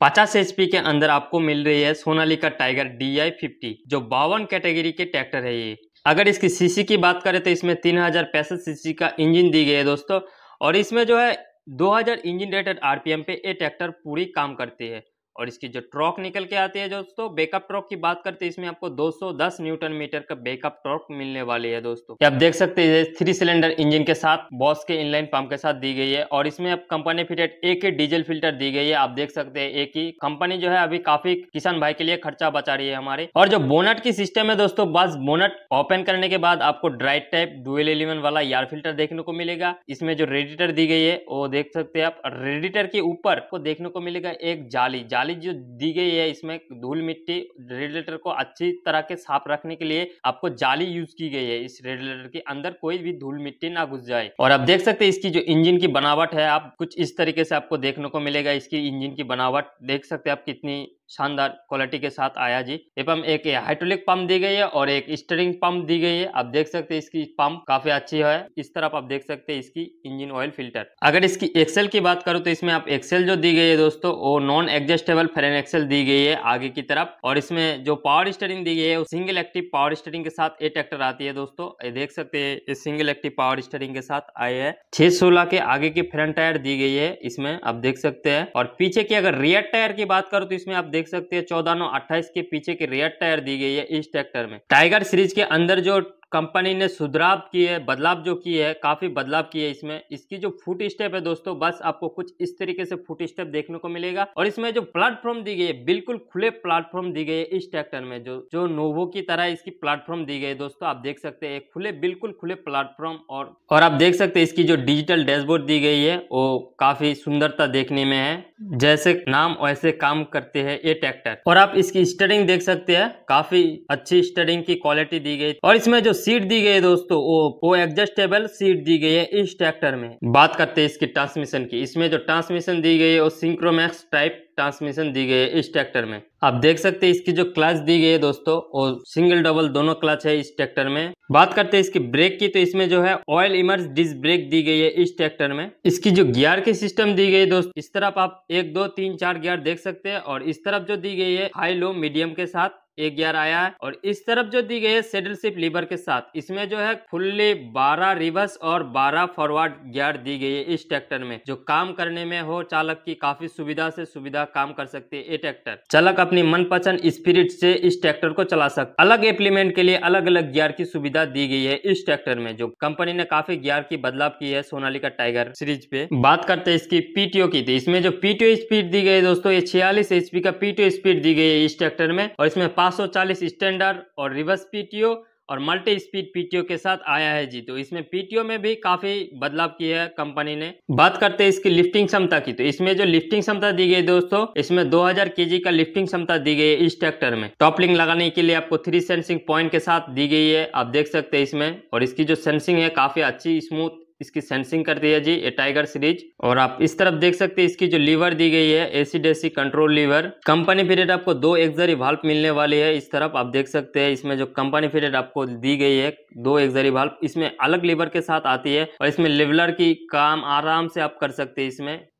पचास एच के अंदर आपको मिल रही है सोनाली का टाइगर डी आई फिफ्टी जो बावन कैटेगरी के ट्रैक्टर है ये अगर इसकी सीसी की बात करें तो इसमें तीन हजार पैंसठ सीसी का इंजन दी गई है दोस्तों और इसमें जो है 2000 इंजन रेटेड आरपीएम पे ये ट्रैक्टर पूरी काम करती है और इसकी जो ट्रॉक निकल के आती है दोस्तों बैकअप ट्रॉक की बात करते हैं इसमें आपको 210 न्यूटन मीटर का बैकअप ट्रॉक मिलने वाली है दोस्तों आप देख सकते हैं थ्री सिलेंडर इंजन के साथ बॉस के इनलाइन पंप के साथ दी गई है और इसमें अब कंपनी फिटेड एक ही डीजल फिल्टर दी गई है आप देख सकते हैं एक ही कंपनी जो है अभी काफी किसान भाई के लिए खर्चा बचा रही है हमारे और जो बोनट की सिस्टम है दोस्तों बस बोनट ओपन करने के बाद आपको ड्राई टाइप डुएल इलेवन वाला यार फिल्टर देखने को मिलेगा इसमें जो रेडिटर दी गई है वो देख सकते हैं आप रेडिटर के ऊपर को देखने को मिलेगा एक जाली जाली प्रणाली जो दी गई है इसमें धूल मिट्टी रेडिलेटर को अच्छी तरह के साफ रखने के लिए आपको जाली यूज की गई है इस रेडिलेटर के अंदर कोई भी धूल मिट्टी ना घुस जाए और आप देख सकते हैं इसकी जो इंजन की बनावट है आप कुछ इस तरीके से आपको देखने को मिलेगा इसकी इंजन की बनावट देख सकते हैं आप कितनी शानदार क्वालिटी के साथ आया जी ये पंप एक हाइड्रोलिक पंप दी गई है और एक स्टरिंग पंप दी गई है आप देख सकते हैं इसकी पंप काफी अच्छी है इस तरफ आप देख सकते हैं इसकी इंजन ऑयल फिल्टर अगर इसकी एक्सेल की बात करो तो इसमें आप एक्सेल जो दी गई है दोस्तों वो नॉन एडजस्टेबल फ्रेन एक्सेल दी गई है आगे की तरफ और इसमें जो पावर स्टरिंग दी गई है सिंगल एक्टिव पावर स्टरिंग के साथ ये ट्रैक्टर आती है दोस्तों ये देख सकते है सिंगल एक्टिव पावर स्टेरिंग के साथ आई है छह सोलह के आगे की फ्रंट टायर दी गई है इसमें आप देख सकते हैं और पीछे की अगर रियर टायर की बात करो तो इसमें आप देख सकते हैं चौदह नौ अट्ठाईस के पीछे की रेयर टायर दी गई है इस ट्रैक्टर में टाइगर सीरीज के अंदर जो कंपनी ने सुधराव की है बदलाव जो की है काफ़ी बदलाव की है इसमें इसकी जो फुट स्टेप है दोस्तों बस आपको कुछ इस तरीके से फुट स्टेप देखने को मिलेगा और इसमें जो प्लेटफॉर्म दी गई है बिल्कुल खुले प्लेटफॉर्म दी गई है इस ट्रैक्टर में जो जो नोवो की तरह इसकी प्लेटफॉर्म दी गई है दोस्तों आप देख सकते हैं खुले बिल्कुल खुले प्लेटफॉर्म और और आप देख सकते हैं इसकी जो डिजिटल डैशबोर्ड दी गई है वो काफी सुंदरता देखने में है जैसे नाम वैसे काम करते हैं ये ट्रैक्टर और आप इसकी स्टरिंग देख सकते हैं काफी अच्छी स्टरिंग की क्वालिटी दी गई और इसमें जो सीट दी गई है दोस्तों वो वो एडजस्टेबल सीट दी गई है इस ट्रैक्टर में बात करते हैं इसकी ट्रांसमिशन की इसमें जो ट्रांसमिशन दी गई है वो सिंक्रोमैक्स टाइप ट्रांसमिशन दी गई है इस ट्रैक्टर में आप देख सकते हैं इसकी जो क्लच दी गई है दोस्तों वो सिंगल डबल दोनों क्लच है इस ट्रैक्टर में बात करते हैं इसकी ब्रेक की तो इसमें जो है ऑयल इमर्स डिस्क ब्रेक दी गई है इस ट्रैक्टर में इसकी जो गियर की सिस्टम दी गई है दोस्त इस तरफ आप एक दो तीन चार गियर देख सकते हैं और इस तरफ जो दी गई है हाई लो मीडियम के साथ ए गियर आया है और इस तरफ जो दी गई है सेडलशिप लीवर के साथ इसमें जो है फुल्ली 12 रिवर्स और 12 फॉरवर्ड गियर दी गई है इस ट्रैक्टर में जो काम करने में हो चालक की काफी सुविधा से सुविधा काम कर सकती है ये ट्रैक्टर चालक अपनी मनपसंद स्पिरिट से इस ट्रैक्टर को चला सकते अलग एप्लीमेंट के लिए अलग अलग गियर की सुविधा दी गई है इस ट्रैक्टर में जो कंपनी ने काफी गियर की बदलाव की है सोनालिका टाइगर सीरीज पे बात करते हैं इसकी पीटीओ की तो इसमें जो पीटीओ स्पीड दी गई है दोस्तों ये छियालीस एचपी का पीटीओ स्पीड दी गई है इस ट्रैक्टर में और इसमें 540 स्टैंडर्ड और रिवर्स पीटीओ और मल्टी स्पीड पीटीओ के साथ आया है जी तो इसमें पीटीओ में भी काफी बदलाव किया है कंपनी ने बात करते हैं इसकी लिफ्टिंग क्षमता की तो इसमें जो लिफ्टिंग क्षमता दी गई दोस्तों इसमें 2000 केजी का लिफ्टिंग क्षमता दी गई है इस ट्रैक्टर में टॉपलिंग लगाने के लिए आपको थ्री सेंसिंग पॉइंट के साथ दी गई है आप देख सकते हैं इसमें और इसकी जो सेंसिंग है काफी अच्छी स्मूथ इसकी सेंसिंग करती है जी ये टाइगर सीरीज और आप इस तरफ देख सकते हैं इसकी जो लीवर दी गई है एसीडेसी कंट्रोल लीवर कंपनी पीरियड आपको दो एक्जरी वाल्व मिलने वाली है इस तरफ आप देख सकते हैं इसमें जो कंपनी पीरियड आपको दी गई है दो एक्जरी वाल्व इसमें अलग लीवर के साथ आती है और इसमें लेवलर की काम आराम से आप कर सकते हैं इसमें